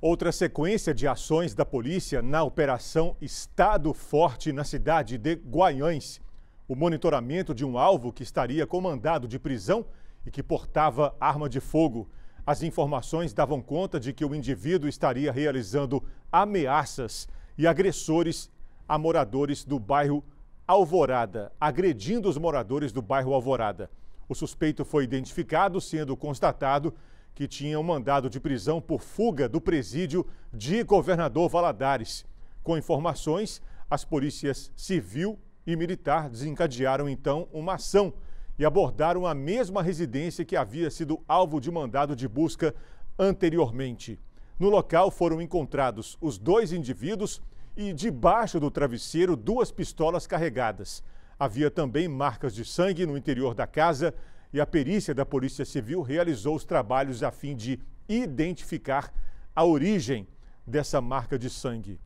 Outra sequência de ações da polícia na operação Estado Forte na cidade de Guaiães. O monitoramento de um alvo que estaria com mandado de prisão e que portava arma de fogo. As informações davam conta de que o indivíduo estaria realizando ameaças e agressores a moradores do bairro Alvorada, agredindo os moradores do bairro Alvorada. O suspeito foi identificado, sendo constatado que tinha um mandado de prisão por fuga do presídio de governador Valadares. Com informações, as polícias civil e militar desencadearam então uma ação e abordaram a mesma residência que havia sido alvo de mandado de busca anteriormente. No local foram encontrados os dois indivíduos e, debaixo do travesseiro, duas pistolas carregadas. Havia também marcas de sangue no interior da casa e a perícia da Polícia Civil realizou os trabalhos a fim de identificar a origem dessa marca de sangue.